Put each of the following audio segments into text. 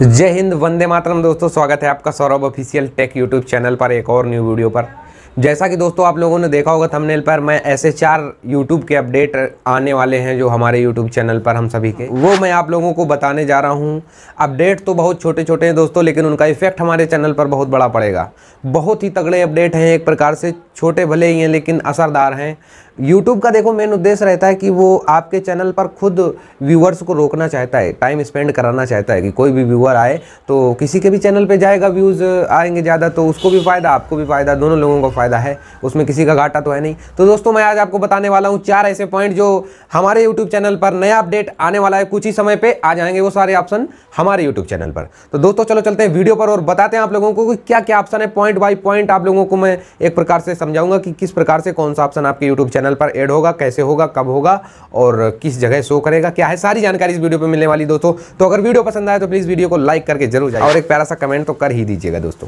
जय हिंद वंदे मातरम दोस्तों स्वागत है आपका Saurabh official tech YouTube channel पर एक और न्यू वीडियो पर जैसा कि दोस्तों आप लोगों ने देखा होगा थंबनेल पर मैं ऐसे चार यूट्यूब के अपडेट आने वाले हैं जो हमारे यूट्यूब चैनल पर हम सभी के वो मैं आप लोगों को बताने जा रहा हूँ अपडेट तो बहुत छोटे छोटे हैं दोस्तों लेकिन उनका इफेक्ट हमारे चैनल पर बहुत बड़ा पड़ेगा बहुत ही तगड़े अपडेट हैं एक प्रकार से छोटे भले ही हैं लेकिन असरदार हैं यूट्यूब का देखो मेन उद्देश्य रहता है कि वो आपके चैनल पर खुद व्यूअर्स को रोकना चाहता है टाइम स्पेंड कराना चाहता है कि कोई भी व्यूअर आए तो किसी के भी चैनल पे जाएगा व्यूज़ आएंगे ज़्यादा तो उसको भी फ़ायदा आपको भी फ़ायदा दोनों लोगों को फ़ायदा है उसमें किसी का घाटा तो है नहीं तो दोस्तों मैं आज आपको बताने वाला हूँ चार ऐसे पॉइंट जो हमारे यूट्यूब चैनल पर नया अपडेट आने वाला है कुछ ही समय पर आ जाएंगे वो सारे ऑप्शन हमारे यूट्यूब चैनल पर तो दोस्तों चलो चलते हैं वीडियो पर और बताते हैं आप लोगों को क्या क्या ऑप्शन है पॉइंट बाई पॉइंट आप लोगों को मैं एक प्रकार से समझाऊंगा कि किस प्रकार से कौन सा ऑप्शन आपके यूट्यूब चैनल चैनल पर ऐड होगा कैसे होगा कब होगा और किस जगह शो करेगा क्या है सारी जानकारी इस वीडियो पर मिलने वाली दोस्तों तो अगर वीडियो पसंद आए तो प्लीज़ वीडियो को लाइक करके जरूर जाए और एक प्यारा सा कमेंट तो कर ही दीजिएगा दोस्तों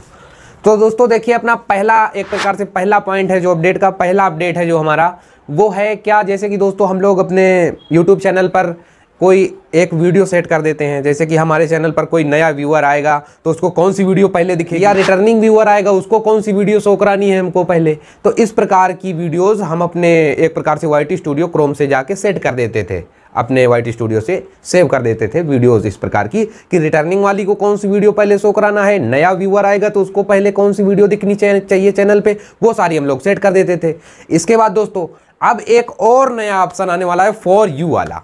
तो दोस्तों देखिए अपना पहला एक प्रकार से पहला पॉइंट है जो अपडेट का पहला अपडेट है जो हमारा वो है क्या जैसे कि दोस्तों हम लोग अपने यूट्यूब चैनल पर कोई एक वीडियो सेट कर देते हैं जैसे कि हमारे चैनल पर कोई नया व्यूअर आएगा तो उसको कौन सी वीडियो पहले दिखेगी या रिटर्निंग व्यूअर आएगा उसको कौन सी वीडियो शो करानी है हमको पहले तो इस प्रकार की वीडियोस हम अपने एक प्रकार से वाई स्टूडियो क्रोम से जाके सेट कर देते थे अपने वाई स्टूडियो से सेव कर देते थे वीडियोज इस प्रकार की कि रिटर्निंग वाली को कौन सी वीडियो पहले शो कराना है नया व्यूअर आएगा तो उसको पहले कौन सी वीडियो दिखनी चाहिए चैनल पर वो सारी हम लोग सेट कर देते थे इसके बाद दोस्तों अब एक और नया ऑप्शन आने वाला है फॉर यू वाला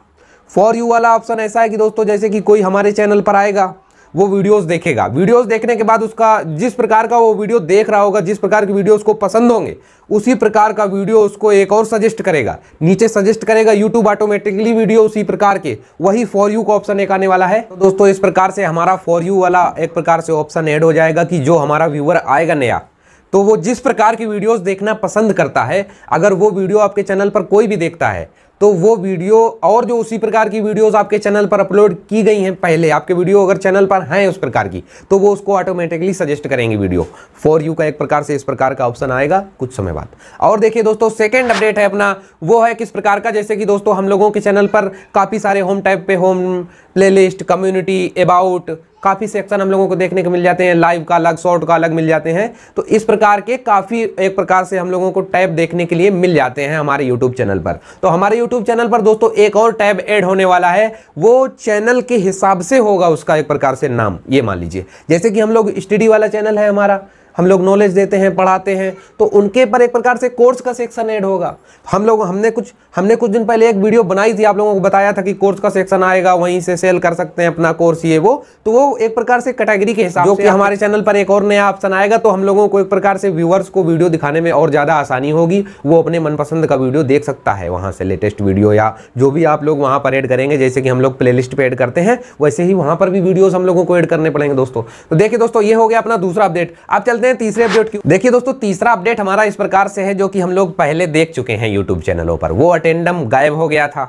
फॉर यू वाला ऑप्शन ऐसा है कि दोस्तों जैसे कि कोई हमारे चैनल पर आएगा वो वीडियोस देखेगा वीडियोस देखने के बाद उसका जिस प्रकार का वो वीडियो देख रहा होगा जिस प्रकार की वीडियो उसको पसंद होंगे उसी प्रकार का वीडियो उसको एक और सजेस्ट करेगा नीचे सजेस्ट करेगा यूट्यूब ऑटोमेटिकली वीडियो उसी प्रकार के वही फॉर यू का ऑप्शन एक आने वाला है तो दोस्तों इस प्रकार से हमारा फॉर यू वाला एक प्रकार से ऑप्शन एड हो जाएगा कि जो हमारा व्यूअर आएगा नया तो वो जिस प्रकार की वीडियोस देखना पसंद करता है अगर वो वीडियो आपके चैनल पर कोई भी देखता है तो वो वीडियो और जो उसी प्रकार की वीडियोस आपके चैनल पर अपलोड की गई हैं पहले आपके वीडियो अगर चैनल पर हैं उस प्रकार की तो वो उसको ऑटोमेटिकली सजेस्ट करेंगे वीडियो फॉर यू का एक प्रकार से इस प्रकार का ऑप्शन आएगा कुछ समय बाद और देखिए दोस्तों सेकेंड अपडेट है अपना वो है किस प्रकार का जैसे कि दोस्तों हम लोगों के चैनल पर काफ़ी सारे होम टाइप पे होम प्लेलिस्ट कम्युनिटी अबाउट काफ़ी सेक्शन हम लोगों को देखने को मिल जाते हैं लाइव का अलग शॉर्ट का अलग मिल जाते हैं तो इस प्रकार के काफ़ी एक प्रकार से हम लोगों को टैब देखने के लिए मिल जाते हैं हमारे यूट्यूब चैनल पर तो हमारे यूट्यूब चैनल पर दोस्तों एक और टैब एड होने वाला है वो चैनल के हिसाब से होगा उसका एक प्रकार से नाम ये मान लीजिए जैसे कि हम लोग स्टडी वाला चैनल है हमारा हम लोग नॉलेज देते हैं पढ़ाते हैं तो उनके पर एक प्रकार से कोर्स का सेक्शन ऐड होगा हम लोग हमने कुछ हमने कुछ दिन पहले एक वीडियो बनाई थी आप लोगों को बताया था कि कोर्स का सेक्शन आएगा वहीं से सेल कर सकते हैं अपना कोर्स ये वो तो वो एक प्रकार से कैटेगरी के हिसाब से हमारे चैनल पर एक और नया ऑप्शन आएगा तो हम लोगों को एक प्रकार से व्यूवर्स को वीडियो दिखाने में और ज़्यादा आसानी होगी वो अपने मनपसंद का वीडियो देख सकता है वहाँ से लेटेस्ट वीडियो या जो भी आप लोग वहाँ पर एड करेंगे जैसे कि हम लोग प्ले लिस्ट पर करते हैं वैसे ही वहाँ पर भी वीडियोज़ हम लोगों को एड करने पड़ेंगे दोस्तों तो देखिए दोस्तों ये हो गया अपना दूसरा अपडेट आप चलते चलते हैं तीसरे अपडेट की देखिए दोस्तों तीसरा अपडेट हमारा इस प्रकार से है जो कि हम लोग पहले देख चुके हैं यूट्यूब चैनलों पर वो अटेंडम गायब हो गया था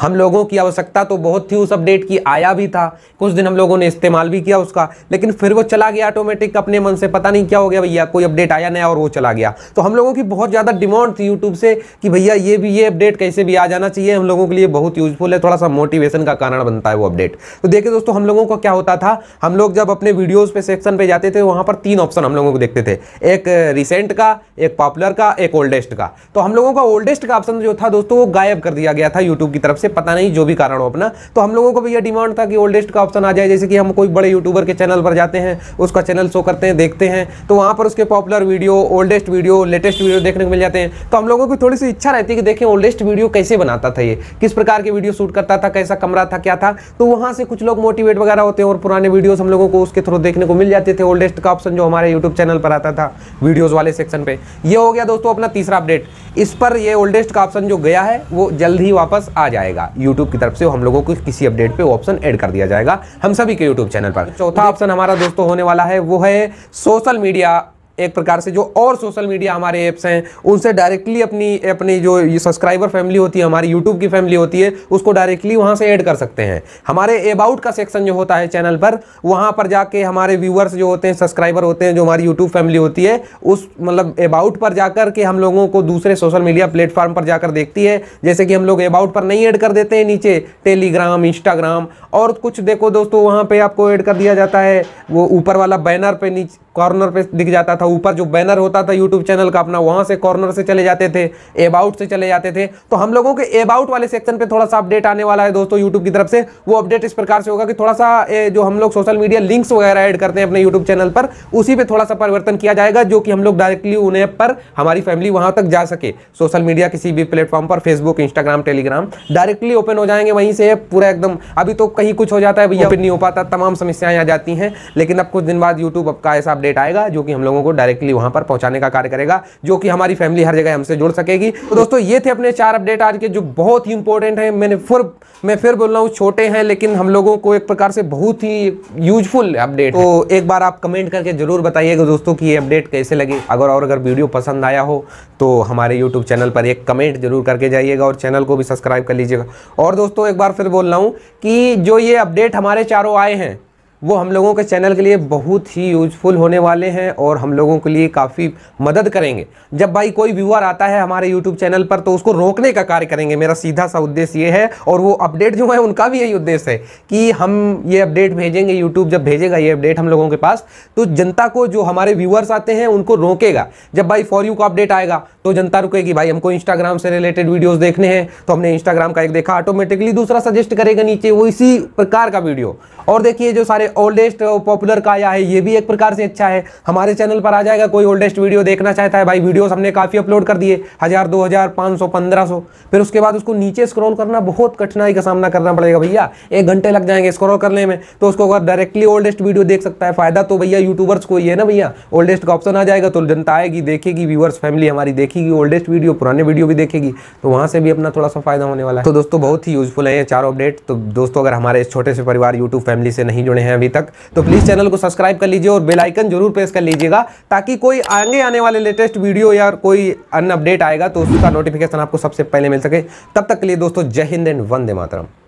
हम लोगों की आवश्यकता तो बहुत थी उस अपडेट की आया भी था कुछ दिन हम लोगों ने इस्तेमाल भी किया उसका लेकिन फिर वो चला गया ऑटोमेटिक अपने मन से पता नहीं क्या हो गया भैया कोई अपडेट आया नया और वो चला गया तो हम लोगों की बहुत ज़्यादा डिमांड थी यूट्यूब से कि भैया ये भी ये अपडेट कैसे भी आ जाना चाहिए हम लोगों के लिए बहुत यूजफुल है थोड़ा सा मोटिवेशन का कारण बनता है वो अपडेट तो देखिए दोस्तों हम लोगों को क्या होता था हम लोग जब अपने वीडियोज़ पे सेक्शन पे जाते थे तो वहाँ पर तीन ऑप्शन हम लोगों को देखते थे एक रिसेंट का एक पॉपुलर का एक ओल्डेस्ट का तो हम लोगों का ओल्डेस्ट का ऑप्शन जो था दोस्तों वो गायब कर दिया गया था यूट्यूब की तरफ से पता नहीं जो भी कारण हो अपना तो हम लोगों को भी यह डिमांड था कि ओल्डेस्ट का ऑप्शन आ जाए जैसे कि हम कोई बड़े यूट्यूबर के चैनल पर जाते हैं उसका चैनल शो करते हैं देखते हैं तो वहाँ पर उसके popular video oldest video latest video देखने को मिल जाते हैं तो हम लोगों की थोड़ी सी इच्छा रहती है कि देखें ओल्डेस्ट वीडियो कैसे बनाता था ये किस प्रकार के वीडियो शूट करता था कैसा कमरा था क्या था तो वहाँ से कुछ लोग मोटिवेट वगैरह होते हैं और पुराने वीडियोज हम लोगों को उसके थ्रू देखने को मिल जाते थे ओल्डेस्ट का ऑप्शन जो हमारे यूट्यूब चैनल पर आता था वीडियोज़ वाले सेक्शन पर यह हो गया दोस्तों अपना तीसरा अपडेट इस पर यह ओल्डेस्ट का ऑप्शन जो गया है वो जल्द ही वापस आ जाएगा जाएगा यूट्यूब की तरफ से हम लोगों को किसी अपडेट पे ऑप्शन ऐड कर दिया जाएगा हम सभी के यूट्यूब चैनल पर चौथा ऑप्शन तो हमारा दोस्तों होने वाला है वो है सोशल मीडिया एक प्रकार से जो और सोशल मीडिया हमारे ऐप्स हैं उनसे डायरेक्टली अपनी अपनी जो ये सब्सक्राइबर फैमिली होती है हमारी यूट्यूब की फैमिली होती है उसको डायरेक्टली वहाँ से ऐड कर सकते हैं हमारे अबाउट का सेक्शन जो होता है चैनल पर वहाँ पर जाके हमारे व्यूअर्स जो होते हैं सब्सक्राइबर होते हैं जो हमारी यूट्यूब फैमिली होती है उस मतलब अबाउट पर जाकर के हम लोगों को दूसरे सोशल मीडिया प्लेटफॉर्म पर जाकर देखती है जैसे कि हम लोग अबाउट पर नहीं ऐड कर देते हैं नीचे टेलीग्राम इंस्टाग्राम और कुछ देखो दोस्तों वहाँ पर आपको ऐड कर दिया जाता है वो ऊपर वाला बैनर पर नीचे कॉर्नर पे दिख जाता था ऊपर जो बैनर होता था यूट्यूब चैनल का अपना वहाँ से कॉर्नर से चले जाते थे एबाउट से चले जाते थे तो हम लोगों के एबाउट वाले सेक्शन पे थोड़ा सा अपडेट आने वाला है दोस्तों यूट्यूब की तरफ से वो अपडेट इस प्रकार से होगा कि थोड़ा सा जो हम लोग सोशल मीडिया लिंक्स वगैरह ऐड करते हैं अपने यूट्यूब चैनल पर उसी पर थोड़ा सा परिवर्तन किया जाएगा जो कि हम लोग डायरेक्टली उन ऐप पर हमारी फैमिली वहाँ तक जा सके सोशल मीडिया किसी भी प्लेटफॉर्म पर Facebook Instagram Telegram directly open हो जाएंगे वहीं से पूरा एकदम अभी तो कहीं कुछ हो जाता है भैया नहीं हो पाता तमाम समस्याएं आ जाती हैं लेकिन अब कुछ दिन बाद यूट्यूब आपका ऐसा अपडेट आएगा जो कि हम लोगों को डायरेक्टली वहां पर पहुंचाने का कार्य करेगा जो कि हमारी फैमिली हर जगह हमसे जुड़ सकेगी तो दोस्तों ये थे अपने चार अपडेट आज के जो बहुत ही इंपॉर्टेंट है मैंने फिर मैं फिर बोल रहा हूँ छोटे हैं लेकिन हम लोगों को एक प्रकार से बहुत ही यूजफुल अपडेट तो एक बार आप कमेंट करके जरूर बताइएगा दोस्तों की ये अपडेट कैसे लगे अगर और अगर वीडियो पसंद आया हो तो हमारे यूट्यूब चैनल पर एक कमेंट जरूर करके जाइएगा और चैनल को भी सब्सक्राइब कर लीजिएगा और दोस्तों एक बार फिर बोल रहा हूँ कि जो ये अपडेट हमारे चारों आए हैं वो हम लोगों के चैनल के लिए बहुत ही यूजफुल होने वाले हैं और हम लोगों के लिए काफ़ी मदद करेंगे जब भाई कोई व्यूअर आता है हमारे यूट्यूब चैनल पर तो उसको रोकने का कार्य करेंगे मेरा सीधा सा उद्देश्य ये है और वो अपडेट जो है उनका भी यही उद्देश्य है कि हम ये अपडेट भेजेंगे यूट्यूब जब भेजेगा ये अपडेट हम लोगों के पास तो जनता को जो हमारे व्यूअर्स आते हैं उनको रोकेगा जब भाई फॉर यू का अपडेट आएगा तो जनता रुकेगी भाई हमको इंस्टाग्राम से रिलेटेड वीडियोज़ देखने हैं तो हमने इंस्टाग्राम का एक देखा ऑटोमेटिकली दूसरा सजेस्ट करेगा नीचे वो इसी प्रकार का वीडियो और देखिए जो सारे ओल्डेस्ट पॉपुलर का आया है ये भी एक प्रकार से अच्छा है हमारे चैनल पर आ जाएगा कोई ओल्डेस्ट वीडियो देखना चाहता है भाई वीडियोस हमने काफ़ी अपलोड कर दिए हज़ार दो हज़ार पाँच सौ पंद्रह सौ फिर उसके बाद उसको नीचे स्क्रॉल करना बहुत कठिनाई का सामना करना पड़ेगा भैया एक घंटे लग जाएंगे स्क्रॉल करने में तो उसको अगर डायरेक्टली ओल्डेस्ट वीडियो देख सकता है फ़ायदा तो भैया यूट्यूबर्स को ही है ना भैया ओल्डेस्ट का ऑप्शन आ जाएगा तो जनता आएगी देखेगी व्यूवर्स फैमिली हमारी देखेगी ओल्डेस्ट वीडियो पुराने वीडियो भी देखेगी तो वहाँ से भी अपना थोड़ा सा फायदा होने वाला है तो दोस्तों बहुत ही यूजफुल है चार चारों अपडेट तो दोस्तों अगर हमारे छोटे से परिवार यूट्यूब फैमिली से नहीं जुड़े हैं अभी तक तो प्लीज़ चैनल को सब्सक्राइब कर लीजिए और बेलाइकन जरूर प्रेस कर लीजिएगा ताकि कोई आगे आने वाले लेटेस्ट वीडियो या कोई अन्य अपडेट आएगा तो उसका नोटिफिकेशन आपको सबसे पहले मिल सके तब तक के लिए दोस्तों जय हिंद एंड वंदे मातरम